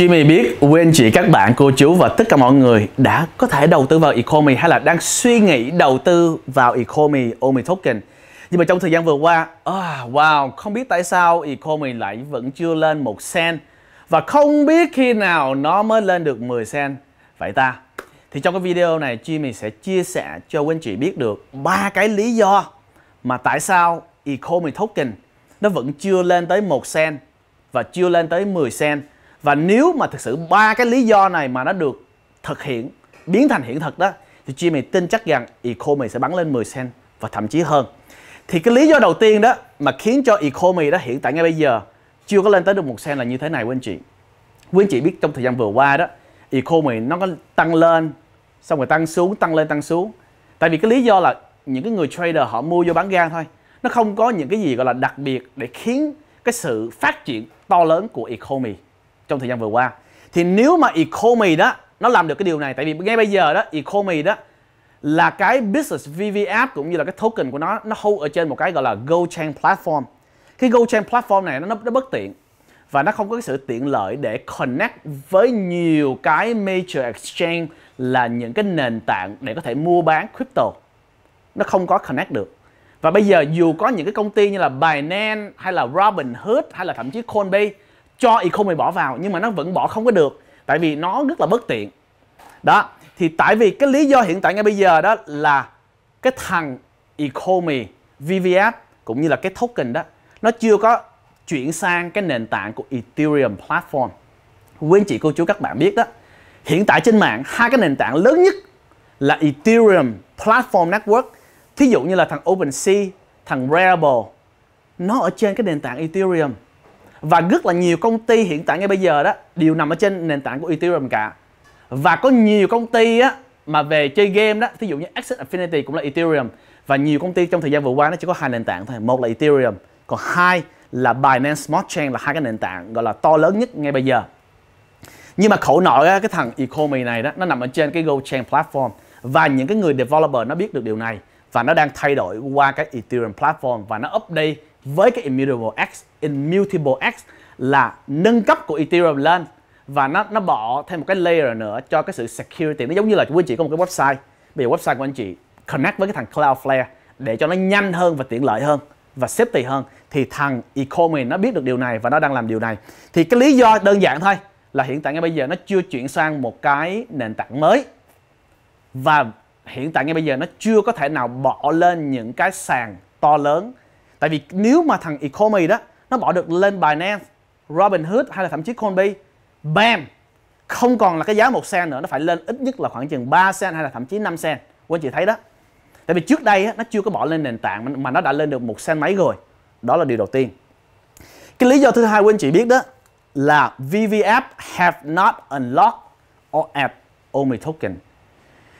Jimmy biết quý chị, các bạn, cô chú và tất cả mọi người đã có thể đầu tư vào Economy hay là đang suy nghĩ đầu tư vào Economy Omi Token. Nhưng mà trong thời gian vừa qua, oh, wow, không biết tại sao Economy lại vẫn chưa lên một sen và không biết khi nào nó mới lên được 10 sen Vậy ta, thì trong cái video này Jimmy sẽ chia sẻ cho quý chị biết được ba cái lý do mà tại sao Economy Token nó vẫn chưa lên tới một sen và chưa lên tới 10 sen và nếu mà thực sự ba cái lý do này mà nó được thực hiện biến thành hiện thực đó thì chị mày tin chắc rằng economy sẽ bắn lên 10 sen và thậm chí hơn thì cái lý do đầu tiên đó mà khiến cho economy đó hiện tại ngay bây giờ chưa có lên tới được một sen là như thế này quý anh chị quý anh chị biết trong thời gian vừa qua đó economy nó có tăng lên xong rồi tăng xuống tăng lên tăng xuống tại vì cái lý do là những cái người trader họ mua vô bán ra thôi nó không có những cái gì gọi là đặc biệt để khiến cái sự phát triển to lớn của economy trong thời gian vừa qua thì nếu mà economy đó nó làm được cái điều này tại vì ngay bây giờ đó economy đó là cái business VVF cũng như là cái token của nó nó hold ở trên một cái gọi là GoChain platform cái GoChain platform này nó, nó nó bất tiện và nó không có cái sự tiện lợi để connect với nhiều cái major exchange là những cái nền tảng để có thể mua bán crypto nó không có connect được và bây giờ dù có những cái công ty như là Binance hay là Robinhood hay là thậm chí Coinbase cho economy bỏ vào nhưng mà nó vẫn bỏ không có được tại vì nó rất là bất tiện đó thì tại vì cái lý do hiện tại ngay bây giờ đó là cái thằng economy VVS cũng như là cái token đó nó chưa có chuyển sang cái nền tảng của Ethereum platform quý anh chị cô chú các bạn biết đó hiện tại trên mạng hai cái nền tảng lớn nhất là Ethereum platform network thí dụ như là thằng OpenSea thằng Rarible nó ở trên cái nền tảng Ethereum và rất là nhiều công ty hiện tại ngay bây giờ đó đều nằm ở trên nền tảng của Ethereum cả và có nhiều công ty á mà về chơi game đó ví dụ như Access Affinity cũng là Ethereum và nhiều công ty trong thời gian vừa qua nó chỉ có hai nền tảng thôi một là Ethereum còn hai là Binance Smart Chain là hai cái nền tảng gọi là to lớn nhất ngay bây giờ nhưng mà khẩu nổi á, cái thằng economy này đó nó nằm ở trên cái Goldchain platform và những cái người developer nó biết được điều này và nó đang thay đổi qua cái Ethereum platform và nó update với cái immutable x immutable x là nâng cấp của ethereum lên và nó nó bỏ thêm một cái layer nữa cho cái sự security nó giống như là quý anh chị có một cái website bây giờ website của anh chị connect với cái thằng cloudflare để cho nó nhanh hơn và tiện lợi hơn và safety hơn thì thằng economy nó biết được điều này và nó đang làm điều này thì cái lý do đơn giản thôi là hiện tại ngay bây giờ nó chưa chuyển sang một cái nền tảng mới và hiện tại ngay bây giờ nó chưa có thể nào bỏ lên những cái sàn to lớn tại vì nếu mà thằng economy đó nó bỏ được lên Binance Robinhood hay là thậm chí Coinbase bam không còn là cái giá một sen nữa nó phải lên ít nhất là khoảng chừng 3 sen hay là thậm chí 5 sen quý anh chị thấy đó tại vì trước đây á, nó chưa có bỏ lên nền tảng mà nó đã lên được một sen mấy rồi đó là điều đầu tiên cái lý do thứ hai quý anh chị biết đó là VVF have not unlocked or app omi token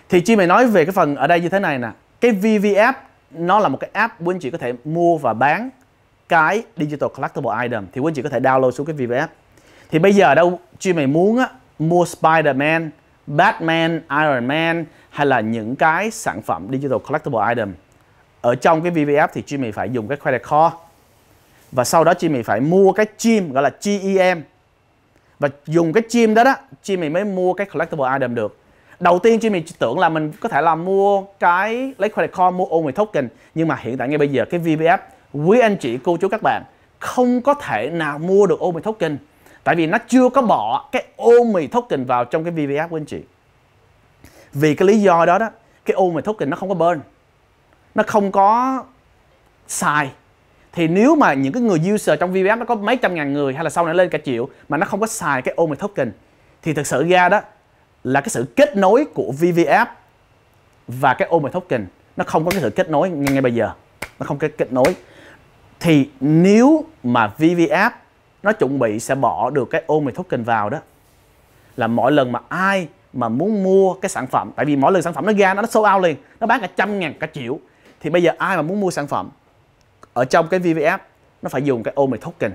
thì chi mày nói về cái phần ở đây như thế này nè cái VVF nó là một cái app quý anh chị có thể mua và bán cái digital collectible item thì quý anh chị có thể download xuống cái VVF thì bây giờ đâu chuyên mày muốn á, mua Spider-Man, Batman, Iron Man hay là những cái sản phẩm digital collectible item ở trong cái VVF thì mày phải dùng cái credit card và sau đó mày phải mua cái chim gọi là GEM và dùng cái chim đó đó mày mới mua cái collectible item được đầu tiên Jimmy tưởng là mình có thể là mua cái lấy credit card mua ôn về token nhưng mà hiện tại ngay bây giờ cái VBF quý anh chị cô chú các bạn không có thể nào mua được ôn về token tại vì nó chưa có bỏ cái ôn mì token vào trong cái VBF của anh chị vì cái lý do đó đó cái ôn mì token nó không có burn nó không có xài thì nếu mà những cái người user trong VBF nó có mấy trăm ngàn người hay là sau này lên cả triệu mà nó không có xài cái ôn mì token thì thực sự ra đó là cái sự kết nối của VVF và cái Omen Token nó không có cái sự kết nối ngay, ngay bây giờ nó không có kết nối thì nếu mà VVF nó chuẩn bị sẽ bỏ được cái Omen Token vào đó là mỗi lần mà ai mà muốn mua cái sản phẩm tại vì mỗi lần sản phẩm nó ra nó sold out liền nó bán cả trăm ngàn cả triệu thì bây giờ ai mà muốn mua sản phẩm ở trong cái VVF nó phải dùng cái Omen Token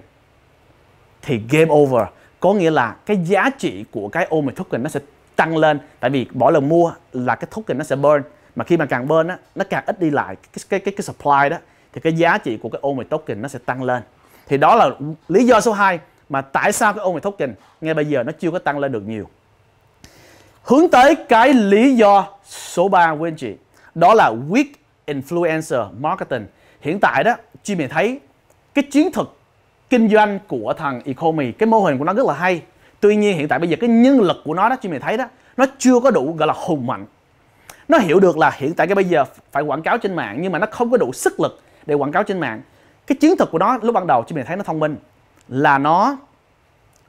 thì game over có nghĩa là cái giá trị của cái Omen Token nó sẽ tăng lên tại vì mỗi lần mua là cái token nó sẽ burn mà khi mà càng burn á nó càng ít đi lại cái cái cái, cái supply đó thì cái giá trị của cái ôm token nó sẽ tăng lên thì đó là lý do số 2 mà tại sao cái ôm token ngay bây giờ nó chưa có tăng lên được nhiều hướng tới cái lý do số 3 của anh chị đó là weak influencer marketing hiện tại đó chị mình thấy cái chiến thuật kinh doanh của thằng Ecomi cái mô hình của nó rất là hay tuy nhiên hiện tại bây giờ cái nhân lực của nó đó chị mình thấy đó nó chưa có đủ gọi là hùng mạnh nó hiểu được là hiện tại cái bây giờ phải quảng cáo trên mạng nhưng mà nó không có đủ sức lực để quảng cáo trên mạng cái chiến thuật của nó lúc ban đầu chị mình thấy nó thông minh là nó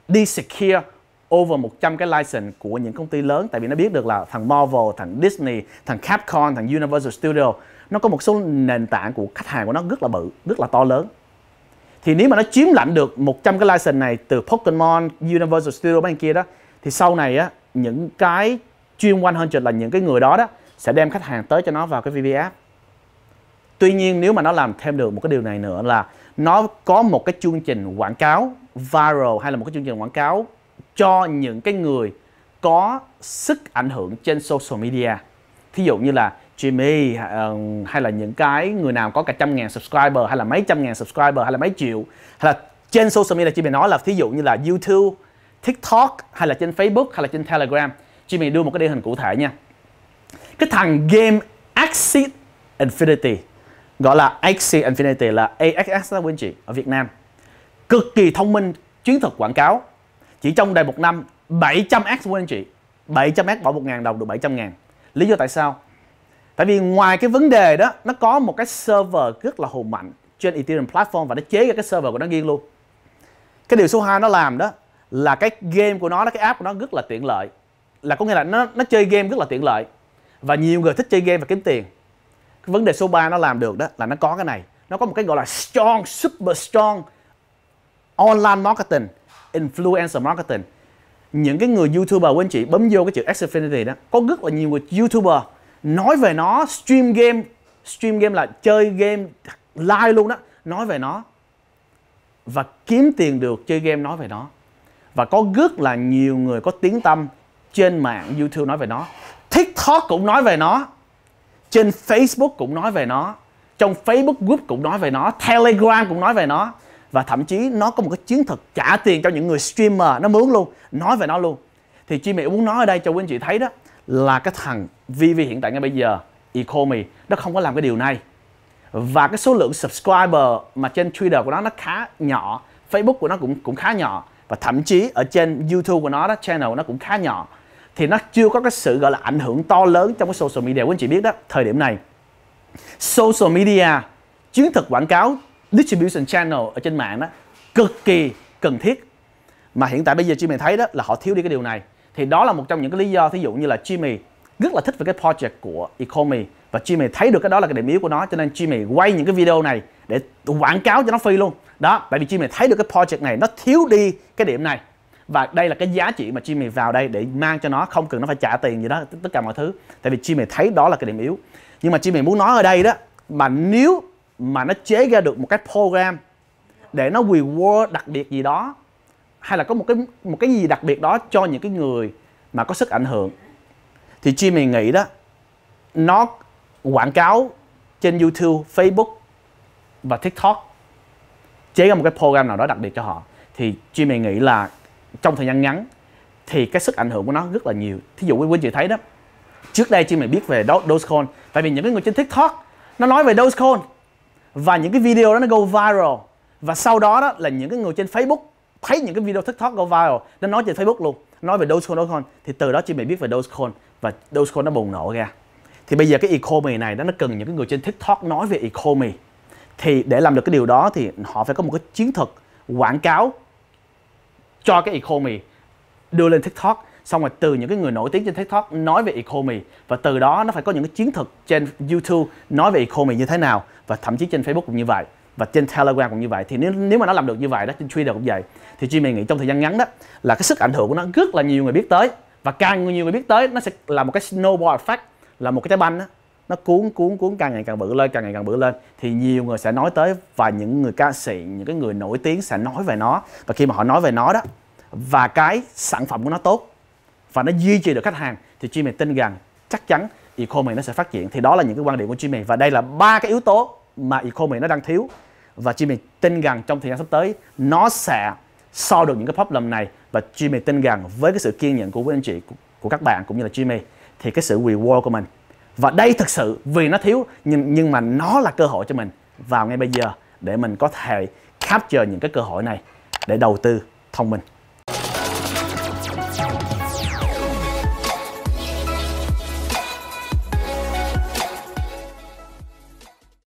đi secure over 100 cái license của những công ty lớn tại vì nó biết được là thằng Marvel, thằng Disney, thằng Capcom, thằng Universal Studio nó có một số nền tảng của khách hàng của nó rất là bự, rất là to lớn thì nếu mà nó chiếm lãnh được 100 cái license này từ Pokemon, Universal Studio bên kia đó thì sau này á những cái chuyên 100 là những cái người đó đó sẽ đem khách hàng tới cho nó vào cái VV Tuy nhiên nếu mà nó làm thêm được một cái điều này nữa là nó có một cái chương trình quảng cáo viral hay là một cái chương trình quảng cáo cho những cái người có sức ảnh hưởng trên social media. Thí dụ như là Jimmy uh, hay là những cái người nào có cả trăm ngàn subscriber hay là mấy trăm ngàn subscriber hay là mấy triệu hay là trên social media Jimmy nói là thí dụ như là YouTube, TikTok hay là trên Facebook hay là trên Telegram Jimmy đưa một cái điển hình cụ thể nha cái thằng game Axie Infinity gọi là Axie Infinity là AXS đó quý anh chị ở Việt Nam cực kỳ thông minh chiến thuật quảng cáo chỉ trong đầy một năm 700 ads quý anh chị 700 ads bỏ 1.000 đồng được 700 ngàn lý do tại sao Tại vì ngoài cái vấn đề đó, nó có một cái server rất là hùng mạnh trên Ethereum platform và nó chế ra cái server của nó riêng luôn. Cái điều số 2 nó làm đó là cái game của nó, cái app của nó rất là tiện lợi. Là có nghĩa là nó nó chơi game rất là tiện lợi. Và nhiều người thích chơi game và kiếm tiền. Cái vấn đề số 3 nó làm được đó là nó có cái này. Nó có một cái gọi là strong, super strong online marketing, influencer marketing. Những cái người YouTuber của anh chị bấm vô cái chữ Xfinity đó, có rất là nhiều người YouTuber nói về nó stream game stream game là chơi game live luôn đó nói về nó và kiếm tiền được chơi game nói về nó và có rất là nhiều người có tiếng tâm trên mạng YouTube nói về nó TikTok cũng nói về nó trên Facebook cũng nói về nó trong Facebook group cũng nói về nó Telegram cũng nói về nó và thậm chí nó có một cái chiến thuật trả tiền cho những người streamer nó mướn luôn nói về nó luôn thì chị mẹ muốn nói ở đây cho quý anh chị thấy đó là cái thằng VV hiện tại ngay bây giờ Ecomi nó không có làm cái điều này và cái số lượng subscriber mà trên Twitter của nó nó khá nhỏ Facebook của nó cũng cũng khá nhỏ và thậm chí ở trên YouTube của nó đó channel của nó cũng khá nhỏ thì nó chưa có cái sự gọi là ảnh hưởng to lớn trong cái social media của anh chị biết đó thời điểm này social media chiến thuật quảng cáo distribution channel ở trên mạng đó cực kỳ cần thiết mà hiện tại bây giờ chị mình thấy đó là họ thiếu đi cái điều này thì đó là một trong những cái lý do thí dụ như là Jimmy rất là thích về cái project của Economy và Jimmy thấy được cái đó là cái điểm yếu của nó cho nên Jimmy quay những cái video này để quảng cáo cho nó phi luôn đó bởi vì Jimmy thấy được cái project này nó thiếu đi cái điểm này và đây là cái giá trị mà Jimmy vào đây để mang cho nó không cần nó phải trả tiền gì đó tất cả mọi thứ tại vì Jimmy thấy đó là cái điểm yếu nhưng mà Jimmy muốn nói ở đây đó mà nếu mà nó chế ra được một cái program để nó reward đặc biệt gì đó hay là có một cái một cái gì đặc biệt đó cho những cái người mà có sức ảnh hưởng thì Jimmy nghĩ đó nó quảng cáo trên YouTube, Facebook và TikTok chế ra một cái program nào đó đặc biệt cho họ thì Jimmy nghĩ là trong thời gian ngắn thì cái sức ảnh hưởng của nó rất là nhiều thí dụ quý quý chị thấy đó trước đây Jimmy biết về Dogecoin tại vì những cái người trên TikTok nó nói về Dogecoin và những cái video đó nó go viral và sau đó đó là những cái người trên Facebook thấy những cái video tiktok go viral nó nói trên facebook luôn nói về dogecoin dogecoin thì từ đó chị mày biết về dogecoin và dogecoin nó bùng nổ ra thì bây giờ cái economy này đó nó cần những cái người trên tiktok nói về economy thì để làm được cái điều đó thì họ phải có một cái chiến thuật quảng cáo cho cái economy đưa lên tiktok xong rồi từ những cái người nổi tiếng trên tiktok nói về economy và từ đó nó phải có những cái chiến thuật trên youtube nói về economy như thế nào và thậm chí trên facebook cũng như vậy và trên Telegram cũng như vậy thì nếu nếu mà nó làm được như vậy đó trên Twitter cũng vậy thì Jimmy nghĩ trong thời gian ngắn đó là cái sức ảnh hưởng của nó rất là nhiều người biết tới và càng nhiều người biết tới nó sẽ là một cái snowball effect là một cái trái banh đó nó cuốn cuốn cuốn càng ngày càng bự lên càng ngày càng bự lên thì nhiều người sẽ nói tới và những người ca sĩ những cái người nổi tiếng sẽ nói về nó và khi mà họ nói về nó đó và cái sản phẩm của nó tốt và nó duy trì được khách hàng thì Jimmy tin rằng chắc chắn e-commerce nó sẽ phát triển thì đó là những cái quan điểm của Jimmy và đây là ba cái yếu tố mà e-commerce nó đang thiếu và Jimmy tin rằng trong thời gian sắp tới nó sẽ so được những cái problem này và Jimmy tin rằng với cái sự kiên nhẫn của quý anh chị của các bạn cũng như là Jimmy thì cái sự reward của mình và đây thực sự vì nó thiếu nhưng nhưng mà nó là cơ hội cho mình vào ngay bây giờ để mình có thể capture những cái cơ hội này để đầu tư thông minh